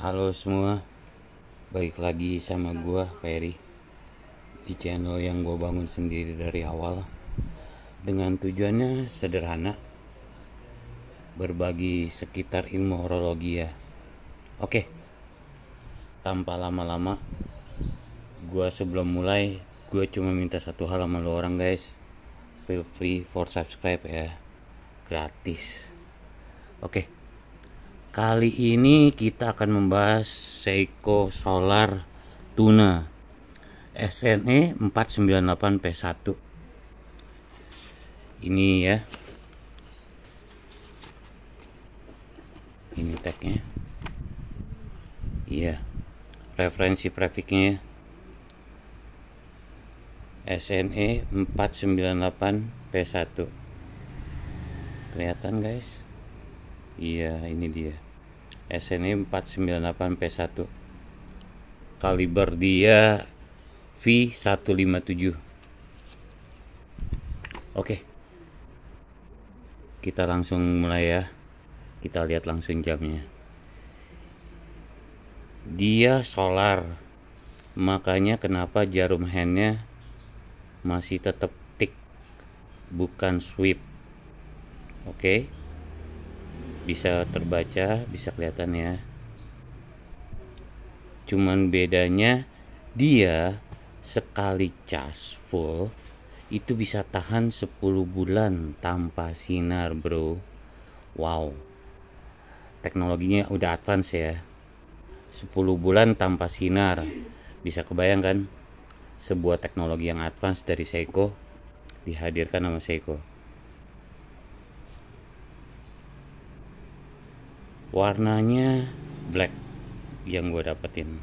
Halo semua, balik lagi sama gua Ferry di channel yang gua bangun sendiri dari awal dengan tujuannya sederhana berbagi sekitar ilmu horologi ya. Oke, tanpa lama-lama, gua sebelum mulai gua cuma minta satu hal sama lo orang guys, feel free for subscribe ya, gratis. Oke. Kali ini kita akan membahas Seiko Solar Tuna SNE 498P1 Ini ya Ini tagnya Iya Referensi prefixnya SNE 498P1 Kelihatan guys iya ini dia SNI 498 P1 kaliber dia V157 oke kita langsung mulai ya kita lihat langsung jamnya dia solar makanya kenapa jarum handnya masih tetap tik bukan sweep oke okay bisa terbaca, bisa kelihatan ya. Cuman bedanya dia sekali cas full itu bisa tahan 10 bulan tanpa sinar, Bro. Wow. Teknologinya udah advance ya. 10 bulan tanpa sinar. Bisa kebayangkan Sebuah teknologi yang advance dari Seiko dihadirkan sama Seiko. warnanya black yang gue dapetin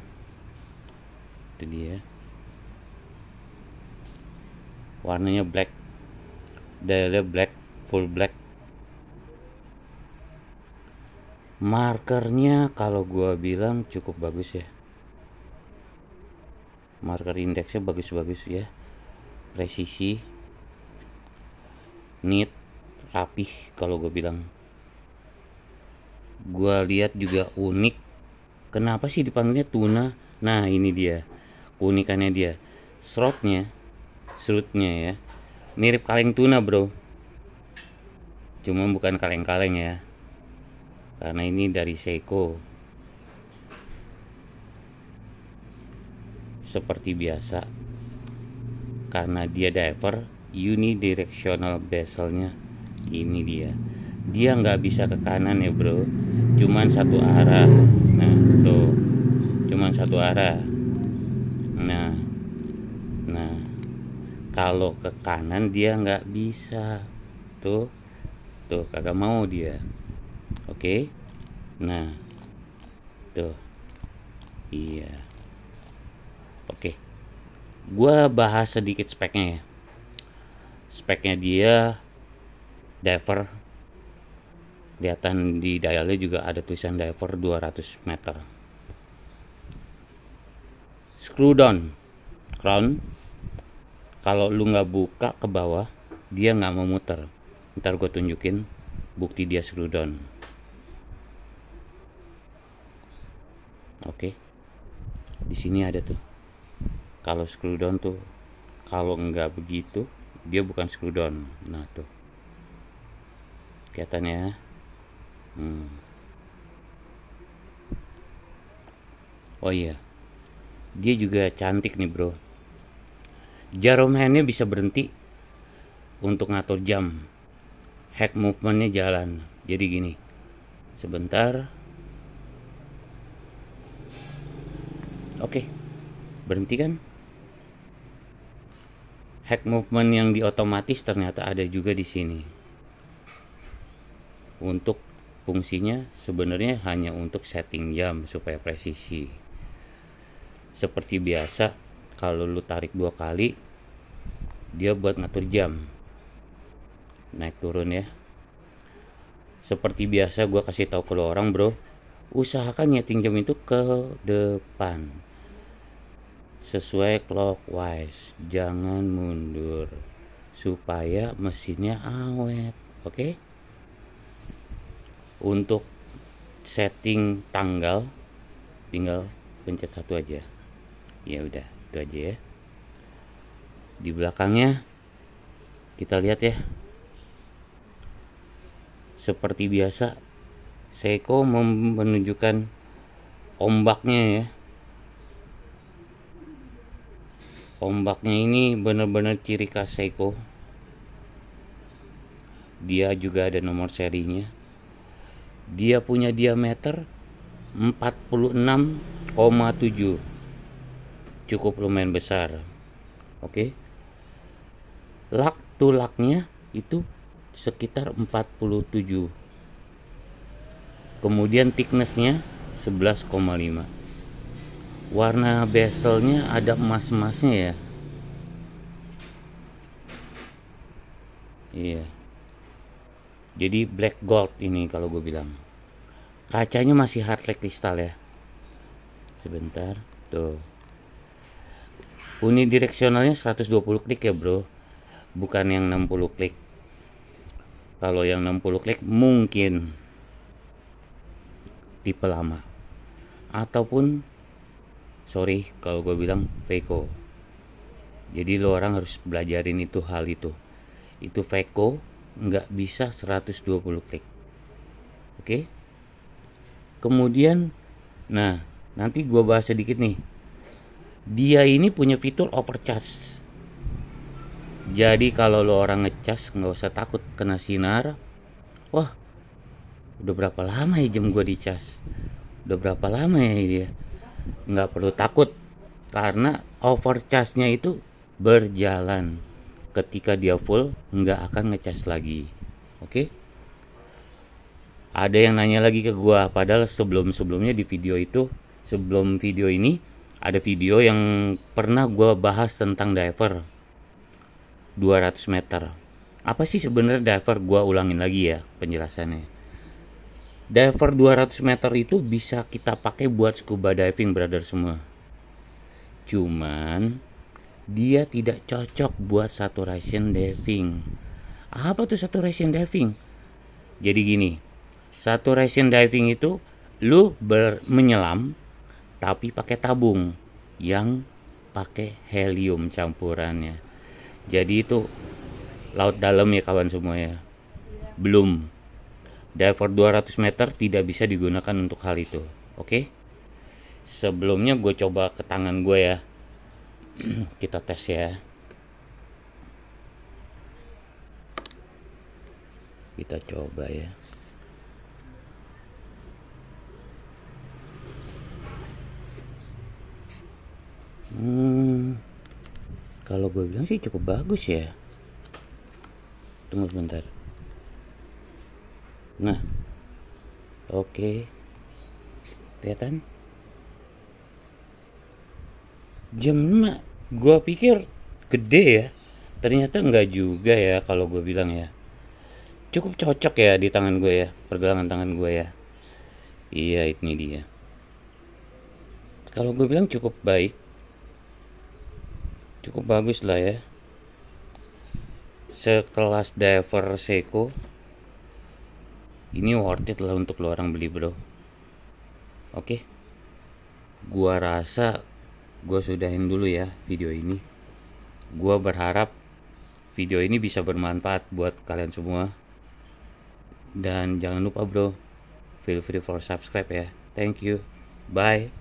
itu dia warnanya black dialnya black full black markernya kalau gue bilang cukup bagus ya marker indeksnya bagus-bagus ya presisi neat rapih kalau gue bilang Gua lihat juga unik kenapa sih dipanggilnya tuna nah ini dia keunikannya dia serotnya serutnya ya mirip kaleng tuna bro cuma bukan kaleng-kaleng ya karena ini dari Seiko seperti biasa karena dia diver unidirectional bezelnya ini dia dia nggak bisa ke kanan ya bro cuman satu arah nah tuh cuman satu arah nah nah kalau ke kanan dia nggak bisa tuh tuh kagak mau dia oke okay? nah tuh iya oke okay. gua bahas sedikit speknya ya speknya dia diver Kelihatan di dialnya juga ada tulisan diver 200 meter. Screw down crown. Kalau lu nggak buka ke bawah, dia nggak mau muter. Ntar gue tunjukin bukti dia screw down. Oke, di sini ada tuh. Kalau screw down tuh, kalau nggak begitu, dia bukan screw down. Nah tuh, kelihatannya ya. Hmm. Oh iya, dia juga cantik nih bro. Jarum handnya bisa berhenti untuk ngatur jam. Hack movementnya jalan. Jadi gini, sebentar. Oke, berhenti kan? Hack movement yang diotomatis ternyata ada juga di sini. Untuk Fungsinya sebenarnya hanya untuk setting jam supaya presisi. Seperti biasa, kalau lu tarik dua kali, dia buat ngatur jam. Naik turun ya. Seperti biasa gue kasih tahu ke lo orang bro, usahakan nyeting jam itu ke depan. Sesuai clockwise, jangan mundur supaya mesinnya awet. Oke? Okay? untuk setting tanggal tinggal pencet satu aja ya udah itu aja ya di belakangnya kita lihat ya seperti biasa Seiko menunjukkan ombaknya ya ombaknya ini benar-benar ciri khas Seiko dia juga ada nomor serinya dia punya diameter 46,7 cukup lumayan besar oke okay. lak tulaknya itu sekitar 47 kemudian thicknessnya 11,5 warna bezelnya ada emas-emasnya ya iya yeah jadi black gold ini kalau gue bilang kacanya masih hard like kristal ya sebentar tuh unidireksionalnya 120 klik ya bro bukan yang 60 klik kalau yang 60 klik mungkin tipe lama ataupun sorry kalau gue bilang Veko jadi lo orang harus belajarin itu hal itu itu Veko nggak bisa 120 klik oke okay? kemudian nah nanti gua bahas sedikit nih dia ini punya fitur overcharge jadi kalau lo orang ngecas nggak usah takut kena sinar wah udah berapa lama ya jam gua dicas udah berapa lama ya dia nggak perlu takut karena overcharge-nya itu berjalan ketika dia full nggak akan ngecas lagi oke okay? ada yang nanya lagi ke gua padahal sebelum sebelumnya di video itu sebelum video ini ada video yang pernah gua bahas tentang diver 200 meter apa sih sebenarnya diver gua ulangin lagi ya penjelasannya diver 200 meter itu bisa kita pakai buat scuba diving brother semua cuman dia tidak cocok buat saturation diving. Apa tuh saturation diving? Jadi gini, saturation diving itu lu ber menyelam tapi pakai tabung yang pakai helium campurannya. Jadi itu laut dalam ya kawan semua ya. Belum. Diver 200 meter tidak bisa digunakan untuk hal itu. Oke? Okay? Sebelumnya gue coba ke tangan gue ya kita tes ya kita coba ya hmm kalau gue bilang sih cukup bagus ya tunggu sebentar nah oke okay. kelihatan jam gue pikir gede ya ternyata enggak juga ya kalau gue bilang ya cukup cocok ya di tangan gue ya pergelangan tangan gue ya iya ini dia kalau gue bilang cukup baik cukup bagus lah ya sekelas diver Seiko ini worth it lah untuk lo orang beli bro oke okay. gua rasa gue sudahin dulu ya video ini. Gue berharap video ini bisa bermanfaat buat kalian semua. Dan jangan lupa bro, feel free for subscribe ya. Thank you. Bye.